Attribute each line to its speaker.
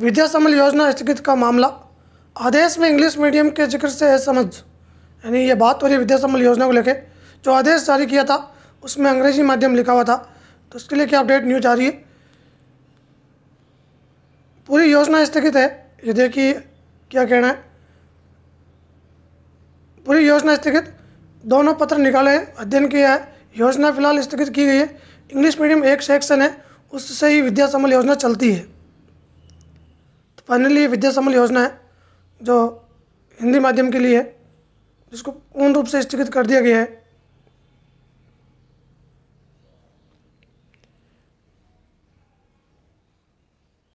Speaker 1: विद्या समल योजना स्थगित का मामला आदेश में इंग्लिश मीडियम के जिक्र से है समझ यानी ये बात हो रही है विद्या समल योजना को लेकर जो आदेश जारी किया था उसमें अंग्रेजी माध्यम लिखा हुआ था तो उसके लिए क्या अपडेट न्यूज आ रही है पूरी योजना स्थगित है ये देखिए क्या कहना है पूरी योजना स्थगित दोनों पत्र निकाले हैं अध्ययन किया है योजना फिलहाल स्थगित की गई है इंग्लिश मीडियम एक सेक्शन है उससे ही विद्या समल योजना चलती है तो फाइनली विद्या समल योजना है जो हिंदी माध्यम के लिए है जिसको पूर्ण रूप से स्थगित कर दिया गया है